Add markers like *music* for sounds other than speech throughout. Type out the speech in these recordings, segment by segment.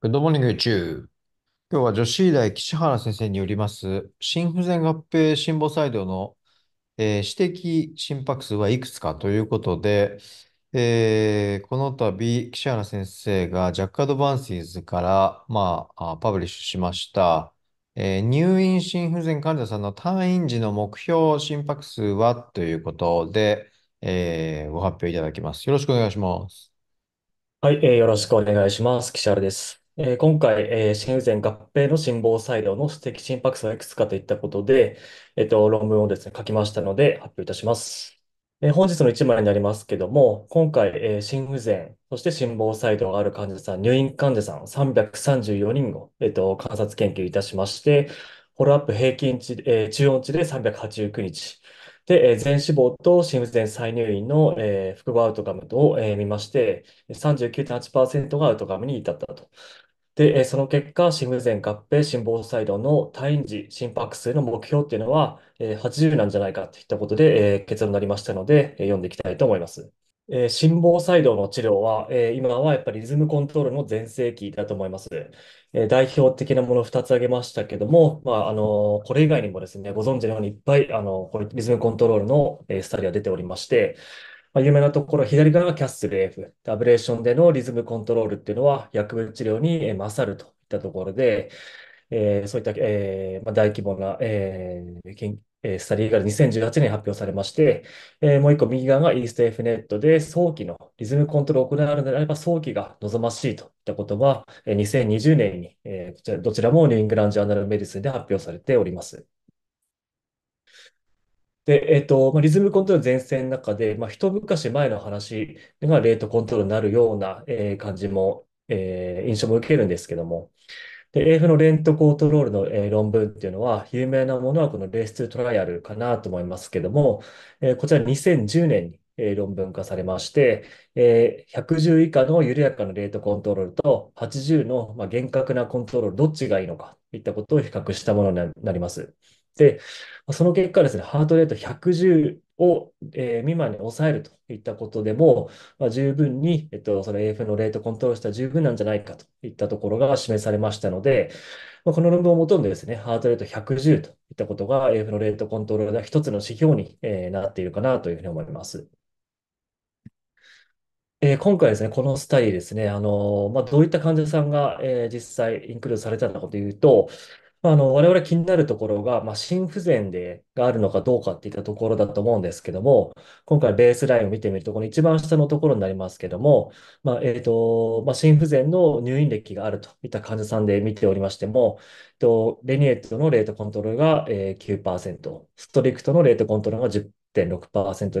グッドモーニング、b e 今日は女子医大岸原先生によります、心不全合併心房細動の、えー、指摘心拍数はいくつかということで、えー、この度、岸原先生がジャックアドバンシーズから、まあ、パブリッシュしました、えー、入院心不全患者さんの退院時の目標心拍数はということで、えー、ご発表いただきます。よろしくお願いします。はい、えー、よろしくお願いします。岸原です。えー今回、えー心不全合併の心房細動の指摘心拍数はいくつかといったことで、えっと、論文をですね、書きましたので発表いたします。えー本日の1枚になりますけども、今回、えー心不全、そして心房細動がある患者さん、入院患者さん334人を、えっと、観察研究いたしまして、フォローアップ平均値、えー中音値で389日。で、全死亡と心不全再入院の、えー複合アウトカムと、えー見まして、39.8%がアウトカムに至ったと。で、えその結果、心不全、合併、心房細動の退院時、心拍数の目標っていうのは、え80なんじゃないかといったことで、え結論になりましたので、え読んでいきたいと思います。え心房細動の治療は、え今はやっぱりリズムコントロールの全盛期だと思います。え代表的なものを2つ挙げましたけども、まあ、あのこれ以外にもですね、ご存知のようにいっぱい、あのこリズムコントロールの、えスタディが出ておりまして、まあ、有名なところ、左側がキャッスル F、アブレーションでのリズムコントロールっていうのは薬物治療に勝るといったところで、えー、そういった、えーまあ、大規模な、えーえスタディが2018年に発表されまして、えもう一個右側がイースト F ネットで早期のリズムコントロールを行うのであれば早期が望ましいといったことは、え2020年に、えこちらどちらもニューイングランド・ジャーナル・メディスンで発表されております。で、えっと、まあ、リズムコントロール前線の中で、まあ、一昔前の話がレートコントロールになるような、えー、感じも、えー、印象も受けるんですけども、で、AF のレントコントロールの、えー、論文っていうのは、有名なものはこのレース2トライアルかなと思いますけども、えー、こちら2010年に、えー、論文化されまして、えー、110以下の緩やかなレートコントロールと80の、まあ、厳格なコントロール、どっちがいいのかといったことを比較したものになります。、その結果ですね、ハートレート110を、えー、未満に抑えるといったことでも、まあ、十分に、えっと、その AF のレートコントロールした十分なんじゃないかといったところが示されましたので、まあ、この論文をもとにですね、ハートレート110といったことが AF のレートコントロールの一つの指標に、えー、なっているかなというふうに思います。えー、今回ですね、このスタイルですね、あのまあ、どういった患者さんが、えー、実際インクルードされたのかというと、まあ、あの、我々気になるところが、まあ、心不全で、があるのかどうかっていったところだと思うんですけども、今回ベースラインを見てみると、この一番下のところになりますけども、まあ、えと、まあ、心不全の入院歴があるといった患者さんで見ておりましても、えっと、レニエットのレートコントロールが、えー、9%、ストリクトのレートコントロールが10%、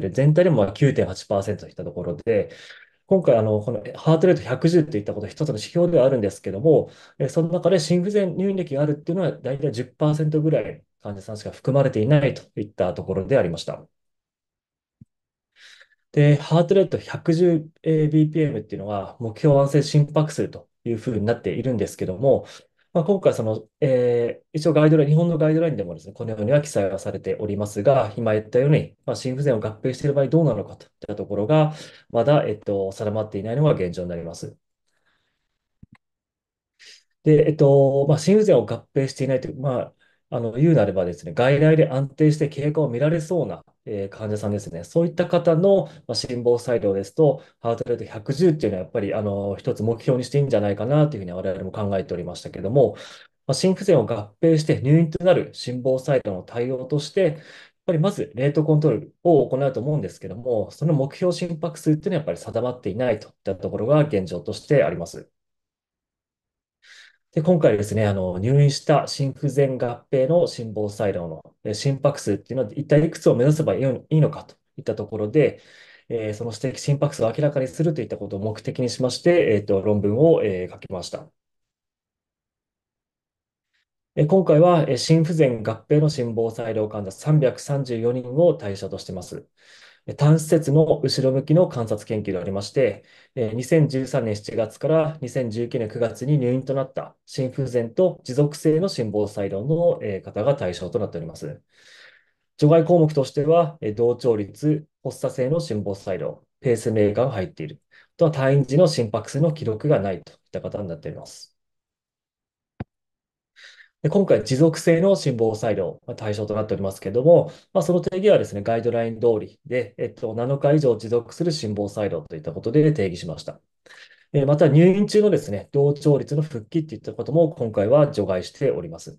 6で、全体でも9.8%といったところで、今回あの、このハートレート110っていったこと一つの指標ではあるんですけども、えその中で心不全入院歴があるっていうのは大体10%ぐらい患者さんしか含まれていないといったところでありました。で、ハートレート 110bpm っていうのは目標安静心拍数というふうになっているんですけども、まあ、今回その、えー、一応ガイドライン、日本のガイドラインでもですね、このようには記載はされておりますが、今言ったように、まあ、心不全を合併している場合どうなのかといったところが、まだ、えっと、定まっていないのが現状になります。で、えっと、まあ、心不全を合併していないという、まあ、あの、言うなればですね、外来で安定して経過を見られそうな、えー、患者さんですね。そういった方の、まあ、心房細動ですと、ハートレート110っていうのはやっぱり、あの、一つ目標にしていいんじゃないかなというふうに我々も考えておりましたけども、まあ、心不全を合併して入院となる心房細動の対応として、やっぱりまずレートコントロールを行うと思うんですけども、その目標心拍数っていうのはやっぱり定まっていないといったところが現状としてあります。で、今回ですね、あの、入院した心不全合併の心房細動の、え心拍数っていうのは一体いくつを目指せばいいのかといったところで、えー、その指摘心拍数を明らかにするといったことを目的にしまして、えっと、論文を、えー、書きました。え今回は、え心不全合併の心房細動患者334人を対象としています。単施設の後ろ向きの観察研究でありまして、2013年7月から2019年9月に入院となった心不全と持続性の心房細動の方が対象となっております。除外項目としては、同調率、発作性の心房細動、ペースメーカーが入っている、あとは退院時の心拍数の記録がないといった方になっております。で今回、持続性の心房細動が対象となっておりますけれども、まあ、その定義はですね、ガイドライン通りで、えっと、7日以上持続する心房細動といったことで定義しました。えまた、入院中のですね、同調率の復帰といったことも今回は除外しております。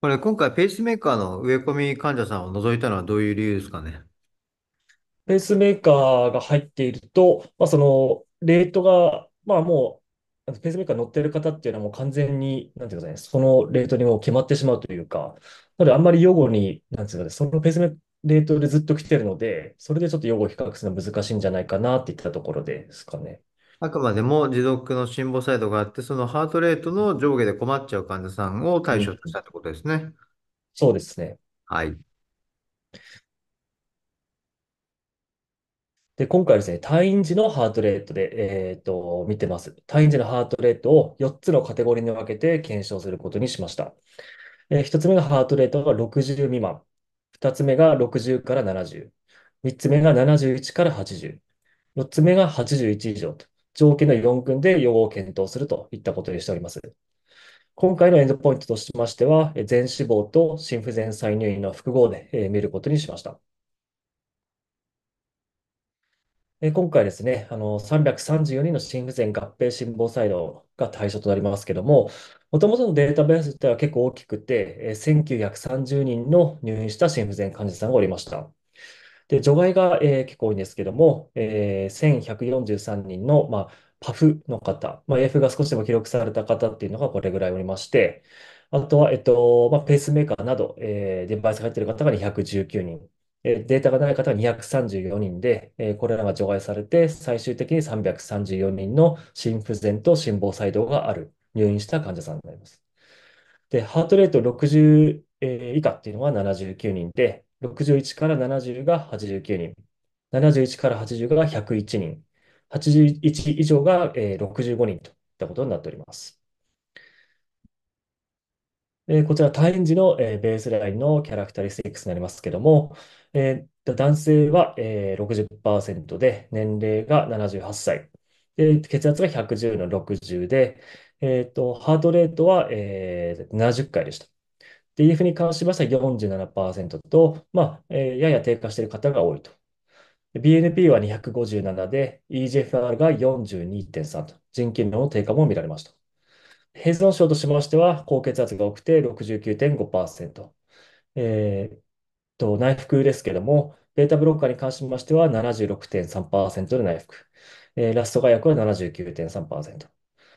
これ、今回、ペースメーカーの植え込み患者さんを除いたのはどういう理由ですかね。ペースメーカーが入っていると、まあ、そのレートが、まあ、もうペースメーカー載ってる方っていうのはもう完全に、なんていうかね、そのレートにも決まってしまうというか、なのであんまり予後に、なんていうかね、そのペースメーカレートでずっと来てるので、それでちょっと用語を比較するのは難しいんじゃないかなっていったところですかね。あくまでも持続の辛抱サイドがあって、そのハートレートの上下で困っちゃう患者さんを対象としたってことですね。そうですね。はい。で、今回ですね、退院時のハートレートで、えっと、見てます。退院時のハートレートを4つのカテゴリーに分けて検証することにしました。えー、1つ目がハートレートが60未満。2つ目が60から70。3つ目が71から80。4つ目が81以上と。条件の4群で予後を検討するといったことにしております。今回のエンドポイントとしましては、全死亡と心不全再入院の複合で、えー、見ることにしました。え今回ですね、あの、334人の心不全合併心房細動が対象となりますけども、もともとのデータベースでは結構大きくて、え1930人の入院した心不全患者さんがおりました。で、除外が、えー、結構多いんですけども、えー、1143人の、まあ、パフの方、まあ、AF が少しでも記録された方っていうのがこれぐらいおりまして、あとは、えっと、まあ、ペースメーカーなど、えー、デバイスが入っている方が219人。データがない方は234人で、これらが除外されて、最終的に334人の心不全と心房細動がある入院した患者さんになります。で、ハートレート60、以下っていうのは79人で、61から70が89人、71から80が101人、81以上が、65人といったことになっております。えこちら、退院時の、えベースラインのキャラクタリスティックスになりますけども、え男性は、え60%で、年齢が78歳。で、血圧が110の60で、えっと、ハートレートは、え70回でした。d f に関しましては47%と、まあ、えやや低下している方が多いと。BNP は257で、EGFR が42.3と、人件量の低下も見られました。ヘイン症としましては、高血圧が多くて69.5%。えー、と、内服ですけども、ベータブロッカーに関しましては76.3%で内服。えー、ラスト外薬は79.3%。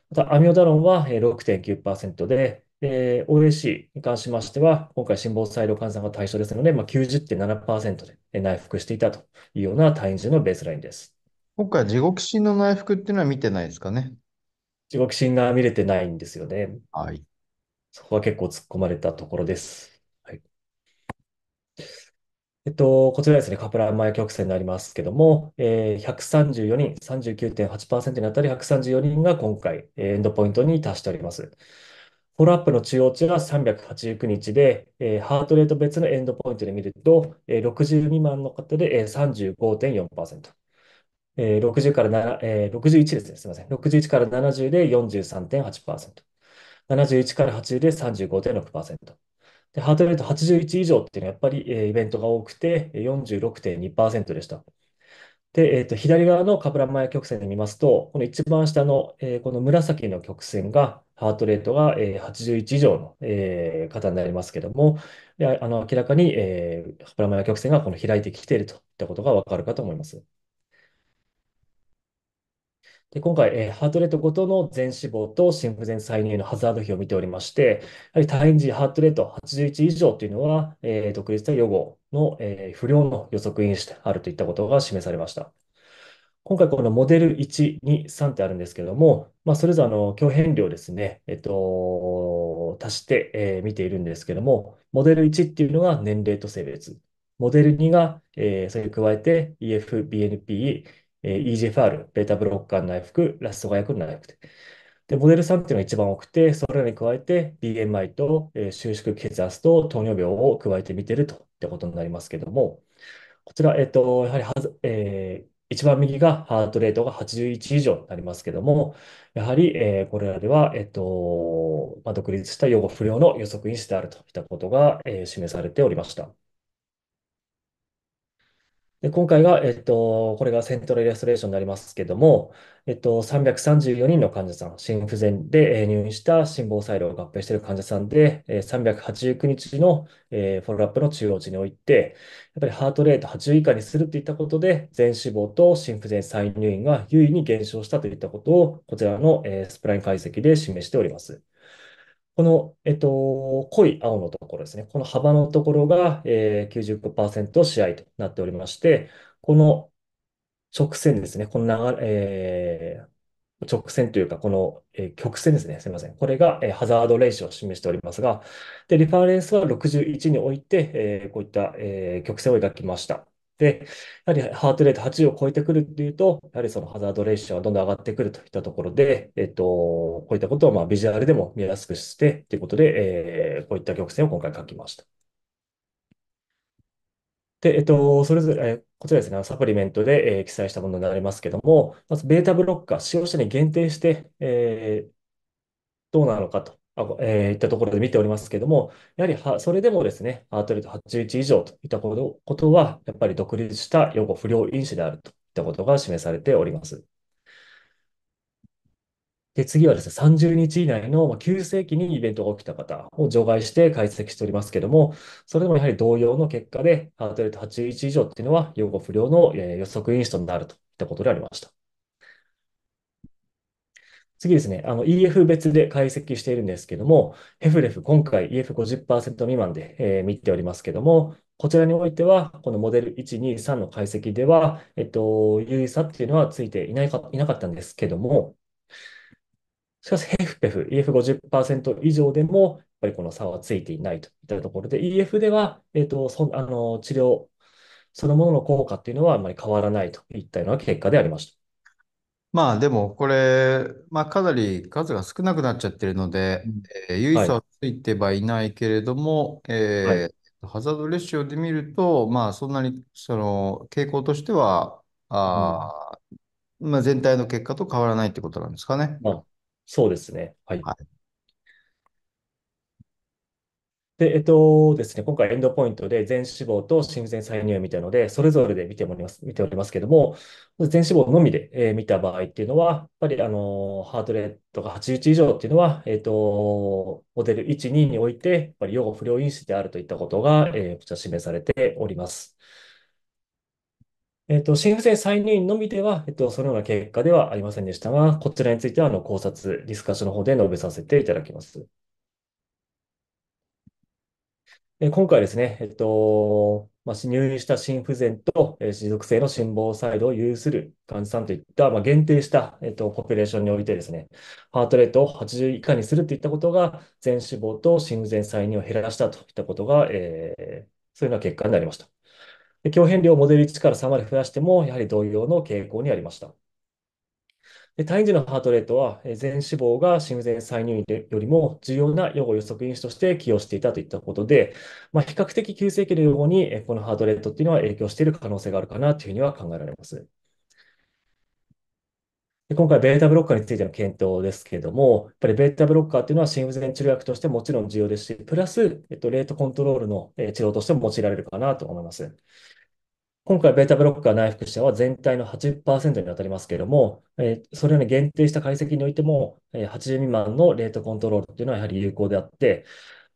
また、アミオダロンは6.9%で、えー、OAC に関しましては、今回、心房細動患者が対象ですので、まあ、90.7%で内服していたというような退院時のベースラインです。今回、地獄心の内服っていうのは見てないですかね。地獄心が見れてないんですよね。はい。そこは結構突っ込まれたところです。はい。えっと、こちらですね、カプラー前曲線になりますけども、えー、134人、39.8%にあたり134人が今回、えエンドポイントに達しております。フォローアップの中央値は389日で、えー、ハートレート別のエンドポイントで見ると、えー、60未満の方で、えー、35.4%。60から7、61ですね、すみません。61から70で43.8%。71から80で35.6%。ハートレート81以上っていうのはやっぱり、イベントが多くて46.2%でした。で、えっと、左側のカプラマヤ曲線で見ますと、この一番下の、えー、この紫の曲線が、ハートレートが、えー、81以上の、えー、方になりますけども、で、あの、明らかに、えー、カプラマヤ曲線がこの開いてきているといったことがわかるかと思います。で、今回、えー、ハートレートごとの全死亡と心不全再入のハザード比を見ておりまして、やはり退院時ハートレート81以上というのは、えー、独立した予後の、えー、不良の予測因子であるといったことが示されました。今回、このモデル1、2、3ってあるんですけども、まあ、それぞれの強変量ですね、えっと、足して、えー、見ているんですけども、モデル1っていうのが年齢と性別、モデル2が、えー、それに加えて EF、BNP、え EGFR、ベータブロッカー内服、ラスト外薬内服で。で、モデルさんっていうのが一番多くて、それらに加えて BMI と、え収縮血圧と糖尿病を加えてみてるとってことになりますけども、こちら、えっと、やはりはず、えー、一番右がハートレートが81以上になりますけども、やはり、えー、これらでは、えっとまあ、独立した予後不良の予測因子であるといったことが、えー、示されておりました。で、今回が、えっと、これがセントラルイラストレーションになりますけども、えっと、334人の患者さん、心不全で、え入院した心房細動を合併している患者さんで、え389日の、えフォローアップの中央値において、やっぱりハートレート80以下にするといったことで、全脂肪と心不全再入院が優位に減少したといったことを、こちらの、えスプライン解析で示しております。この、えっと、濃い青のところですね。この幅のところが、えー、90%試合となっておりまして、この直線ですね。この流れ、えー直線というか、この、えー、曲線ですね。すみません。これが、えー、ハザードレーションを示しておりますが、で、リファレンスは61において、えー、こういった、え曲線を描きました。で、やはりハートレート8を超えてくるというと、やはりそのハザードレーションはどんどん上がってくるといったところで、えっと、こういったことをまあビジュアルでも見やすくしてということで、えー、こういった曲線を今回書きました。で、えっと、それぞれ、えー、こちらですね、サプリメントで、えー、記載したものになりますけども、まずベータブロッカー、使用者に限定して、えー、どうなのかとえー、いったところで見ておりますけれども、やはりはそれでもですね、ハートレート81以上といったことことは、やっぱり独立した予後不良因子であるといったことが示されております。で、次はですね、30日以内の急性期にイベントが起きた方を除外して解析しておりますけれども、それでもやはり同様の結果で、ハートレート81以上っていうのは、予後不良の予測因子となるといったことでありました。次ですね、あの EF 別で解析しているんですけども、ヘフレフ、今回 EF50% 未満で、えー、見ておりますけども、こちらにおいては、このモデル1、2、3の解析では、えっと、有意差っていうのはついていないか、いなかったんですけども、しかし、ヘフペフ、EF50% 以上でも、やっぱりこの差はついていないといったところで、EF では、えっと、そあの治療そのものの効果っていうのはあまり変わらないといったような結果でありました。まあでもこれ、まあ、かなり数が少なくなっちゃってるので、うんえはついてはいないけれども、はい。えハザードレシオで見ると、まあそんなにその傾向としては、うん。あまあ、全体の結果と変わらないってことなんですかね。まあ、そうですね。はい。はいで、えっとですね、今回エンドポイントで全脂肪と心不全再入院みたいので、それぞれで見ております、見ておりますけども、全脂肪のみで、えー、見た場合っていうのは、やっぱりあのハートレートが81以上っていうのは、えっと、モデル1、2において、やっぱり予後不良因子であるといったことが、えー、こちら示されております。えっと、心不全再入院のみでは、えっと、そのような結果ではありませんでしたが、こちらについては、あの、考察、ディスカッションの方で述べさせていただきます。え今回ですね、えっと、まあ、入院した心不全と、え持続性の心房細動を有する患者さんといった、まあ、限定した、えっと、ポピュレーションにおいてですね、ハートレートを80以下にするといったことが、全死亡と心不全再認を減らしたといったことが、えー、そういうような結果になりました。で共変量をモデル1から3まで増やしても、やはり同様の傾向にありました。で、退院時のハートレートは、全脂肪が心不全再入院よりも重要な予後予測因子として起用していたといったことで、まあ、比較的急性期の予後に、このハートレートっていうのは影響している可能性があるかなというふうには考えられます。今回、ベータブロッカーについての検討ですけれども、やっぱりベータブロッカーというのは心不全治療薬としてもちろん重要ですし、プラス、えっと、レートコントロールの治療としても用いられるかなと思います。今回、ベータブロッカー内服者は全体の80%に当たりますけれども、えそれに限定した解析においても、え80未満のレートコントロールっていうのはやはり有効であって、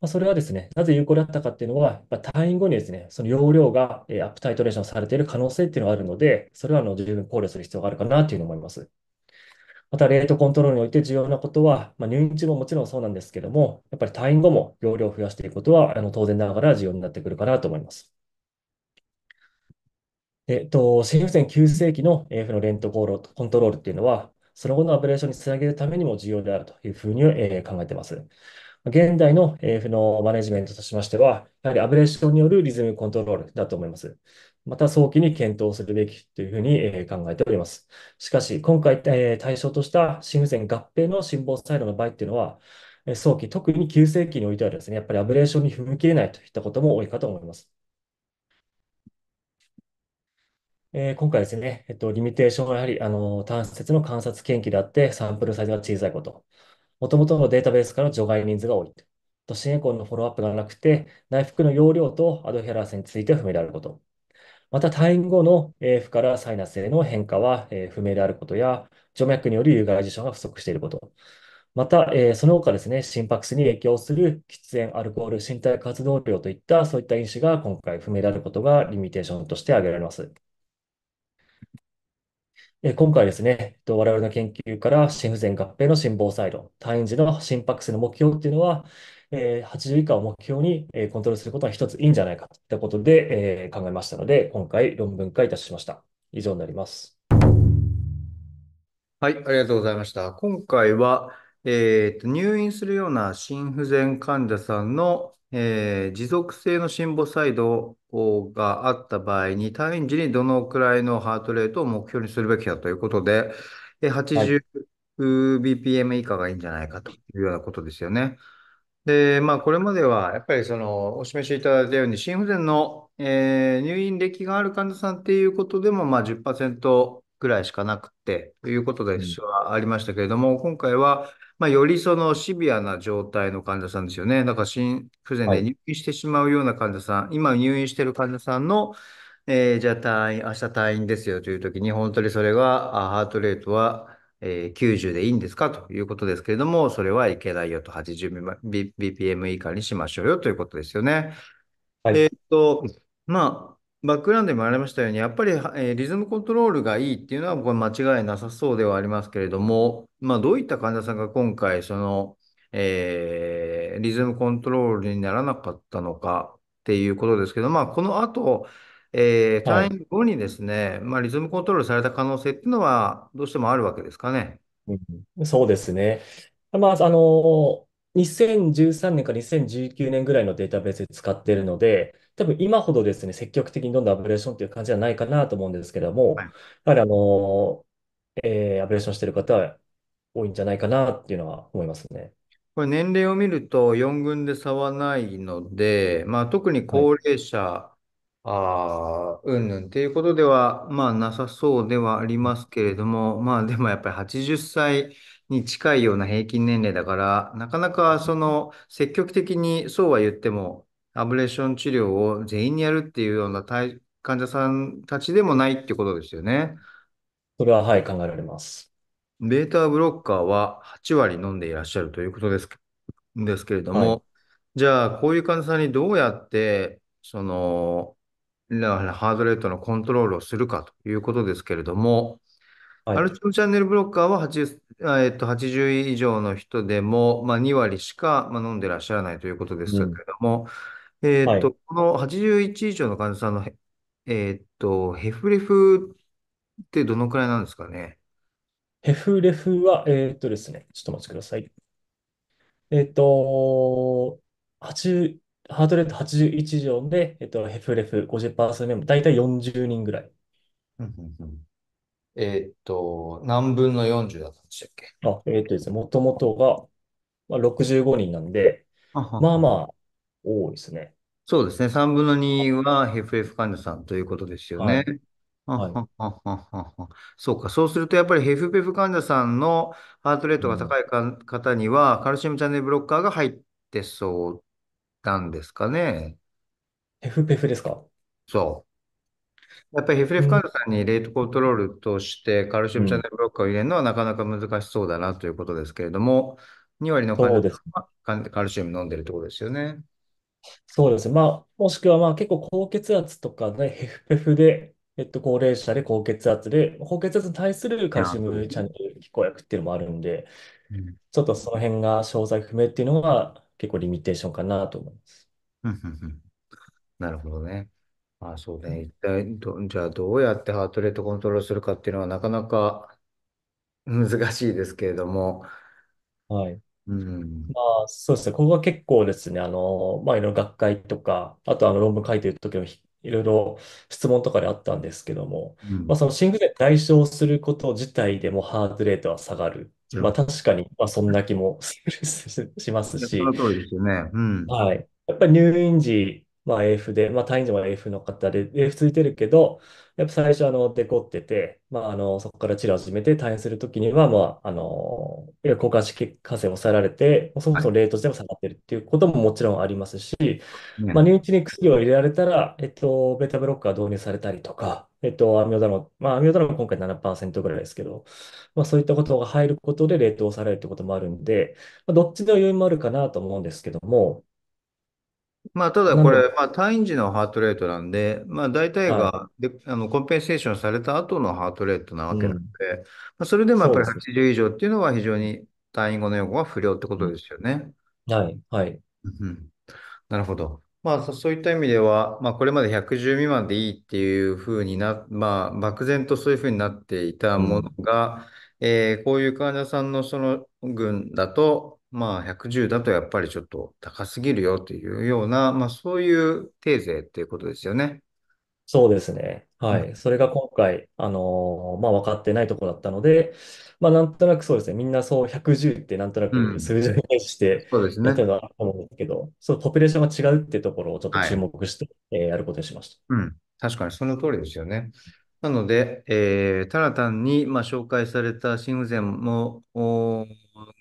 まあ、それはですね、なぜ有効であったかっていうのは、っぱ退院後にですね、その容量が、えアップタイトレーションされている可能性っていうのがあるので、それはあの十分考慮する必要があるかなというふうに思います。また、レートコントロールにおいて重要なことは、まあ、入院中ももちろんそうなんですけども、やっぱり退院後も容量を増やしていくことは、あの当然ながら重要になってくるかなと思います。えっと、西洋戦9世紀の AF のレントコールコントロールっていうのは、その後のアブレーションにつなげるためにも重要であるというふうに、え考えています。現代の AF のマネジメントとしましては、やはりアブレーションによるリズムコントロールだと思います。また早期に検討するべきというふうに考えております。しかし、今回対象とした心不全合併の心房細動の場合っていうのは、早期、特に急性期においてはですね、やっぱりアブレーションに踏み切れないといったことも多いかと思います。えー、今回ですね、えっと、リミテーションはやはり、あの、単節の観察研究であって、サンプルサイズが小さいこと。もともとのデータベースから除外人数が多い。都心エコンのフォローアップがなくて、内服の容量とアドヘラースについては不明であること。また、退院後の AF からサイナスへの変化は不明であることや、徐脈による有害事象が不足していること。また、えー、その他ですね、心拍数に影響する喫煙、アルコール、身体活動量といった、そういった因子が今回不明であることがリミテーションとして挙げられます。今回ですね、我々の研究から心不全合併の心房細動、退院時の心拍数の目標っていうのは、80以下を目標にコントロールすることは一ついいんじゃないかといっことで考えましたので、今回論文化いたしました。以上になります。はい、ありがとうございました。今回は、えと、入院するような心不全患者さんの、えー持続性の心房細動があった場合に、退院時にどのくらいのハートレートを目標にするべきかということで、80bpm 以下がいいんじゃないかというようなことですよね。で、まあ、これまでは、やっぱりその、お示しいただいたように、心不全の、えー入院歴がある患者さんっていうことでも、まあ、10%ぐらいしかなくて、ということでありましたけれども、今回は、まあ、よりそのシビアな状態の患者さんですよね。だから心不全で入院してしまうような患者さん、今入院してる患者さんの、えー、じゃあ退院、明日退院ですよという時に、本当にそれが、あハートレートは、えー、90でいいんですかということですけれども、それはいけないよと、80bpm 以下にしましょうよということですよね。はい、えっと、まあ、バックグラウンドでもありましたように、やっぱり、えーリズムコントロールがいいっていうのは、これ間違いなさそうではありますけれども、まあ、どういった患者さんが今回、その、えーリズムコントロールにならなかったのかっていうことですけど、まあ、この後、えーは退院後にですね、まあ、リズムコントロールされた可能性っていうのは、どうしてもあるわけですかね。うんそうですね。まあ、あの、2013年か2019年ぐらいのデータベース使っているので、多分今ほどですね、積極的にどんどんアブレーションという感じじゃないかなと思うんですけども、はい、やはりあの、えー、アブレーションしてる方は多いんじゃないかなっていうのは思いますね。これ年齢を見ると4軍で差はないので、まあ、特に高齢者、はいああ、うんぬんっていうことでは、まあなさそうではありますけれども、まあでもやっぱり80歳に近いような平均年齢だから、なかなかその積極的にそうは言っても、アブレーション治療を全員にやるっていうような患者さんたちでもないってことですよね。それは、はい、考えられます。ベータブロッカーは8割飲んでいらっしゃるということですですけれども、はい、じゃあ、こういう患者さんにどうやって、その、ハードレートのコントロールをするかということですけれども、はい、アルチムチャンネルブロッカーは 80,、えっと、80以上の人でも、まあ、2割しか、飲んでらっしゃらないということですけれども、うんえーはっい。と、この81以上の患者さんのえーっと、ヘフレフってどのくらいなんですかね。ヘフレフは、えーっとですね、ちょっとお待ちください。えっと、80、ハートレート81以上で、えっと、ヘフレフ50%メも、だいたい40人ぐらい。えーっと、何分の40だったんでしたっけ。あ、えっとですね、もともとが、まあ、65人なんで、まあまあ、多いですね。そうですね。3分の2は FF 患者さんということですよね。そうか。そうすると、やっぱり FPF 患者さんのハートレートが高いか方には、カルシウムチャンネルブロッカーが入ってそうなんですかね。FPF ですかそう。やっぱり FF フ患者さんにレートコントロールとしてカルシウムチャンネルブロッカーを入れるのはなかなか難しそうだなということですけれども、2割の患者さんはカカルシウム飲んでるってことですよね。そうですね。まあ、もしくはまあ結構高血圧とかね、ヘフペフで、えっと、高齢者で高血圧で、高血圧に対するカルシウムチャンネル拮抗薬っていうのもあるんで、ちょっとその辺が詳細不明っていうのが結構リミテーションかなと思います。なるほどね。あ、そうね。一体ど、じゃあどうやってハートレートコントロールするかっていうのはなかなか難しいですけれども、はい。うん。まあ、そうですね。ここは結構ですね、あの、まあ、いろいろ学会とか、あとあの論文書いてる時もひいろいろ質問とかであったんですけども、まあ、そのシングルで代償すること自体でもハードレートは下がる。まあ、確かに、まあ、そんな気も *laughs* しますそし、の通りですよね。うん。はい。やっぱり入院時まあ AF で、まあ単位でも AF の方で、AF ついてるけど、やっぱ最初あのデコってて、まああの、そこから治療を始めて退院するときには、まああの、交換式感染を抑えられて、そもそもレートても下がってるっていうことももちろんありますし、まあ入院中に薬を入れられたら、えっと、ベータブロッカー導入されたりとか、えっと、アミオダノ、まあアミオダノも今回7%ぐらいですけど、まあそういったことが入ることでレートを抑えられるってこともあるんで、まあ、どっちの余裕もあるかなと思うんですけども、まあ、ただなんこれ、まあ、退院時のハートレートなんで、まあ、大体はい。がで、あの、コンペンセーションされた後のハートレートなわけなんで、まあ、それでもやっそうぱでりす80以上っていうのは非常に退院後の予後は不良ってことですよね。はい。はい。うん、なるほど。まあ、そういった意味では、まあ、これまで110未満でいいっていうふうにな、まあ、漠然とそういうふうになっていたものが、えーこういう患者さんのその群だと、まあ、110だとやっぱりちょっと高すぎるよというような、まあ、そういう定税っていうことですよね。そうですね。はい。うん、それが今回、あのー、まあ、分かってないところだったので、まあ、なんとなくそうですね。みんなそう110ってなんとなく数字をイメージして、そうですね。やってのはと思うんですけど、そのポピュレーションが違うっていうところをちょっと注目して、はい、えーやることにしました。うん。確かにその通りですよね。なので、えー、ただ単に、まあ、紹介された心不全も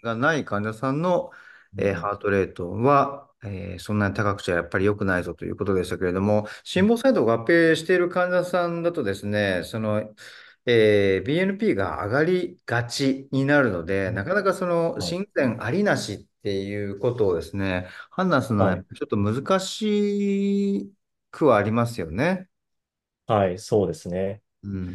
がない患者さんの、えー、ハートレートは、えー、そんなに高くちゃやっぱり良くないぞということでしたけれども、心房細動合併している患者さんだとですね、その、えー、BNP が上がりがちになるので、なかなかその心不全ありなしっていうことをですね、判断するのはちょっと難しくはありますよね。はい、そうですね。うん、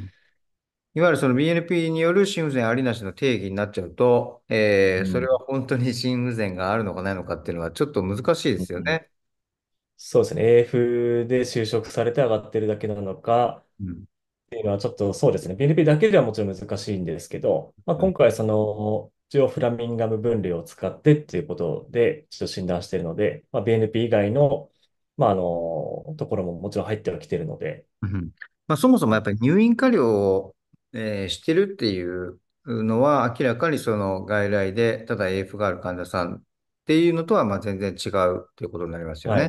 いわゆるその BNP による心不全ありなしの定義になっちゃうと、えー、それは本当に心不全があるのかないのかっていうのはちょっと難しいですよね。そうですね。AF で就職されて上がってるだけなのかうん。っていうのはちょっとそうですね。BNP だけではもちろん難しいんですけど、まあ、今回そのジオフラミンガム分類を使ってっていうことでちょっと診断しているので、まあ、BNP 以外の、まあ、あのところももちろん入ってはきているので、うんまあ、そもそもやっぱり入院過料を、えーしてるっていうのは、明らかにその外来で、ただ AF がある患者さんっていうのとは、まあ、全然違うということになりますよはね。い。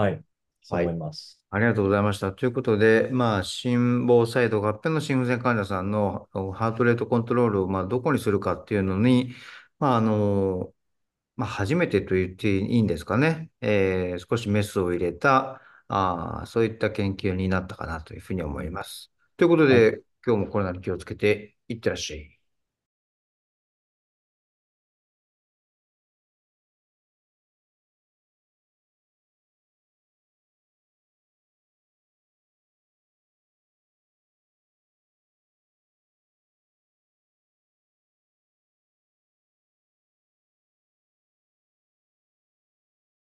はい。そう思います。ありがとうございました。ということで、まあ、心房細動合併の心不全患者さんののハートレートコントロールを、まあ、どこにするかっていうのに、まあ、あの、まあ、初めてと言っていいんですかね、えー少しメスを入れた、ああ、そういった研究になったかなというふうに思います。ということで、今日もコロナに気をつけていってらっしゃい。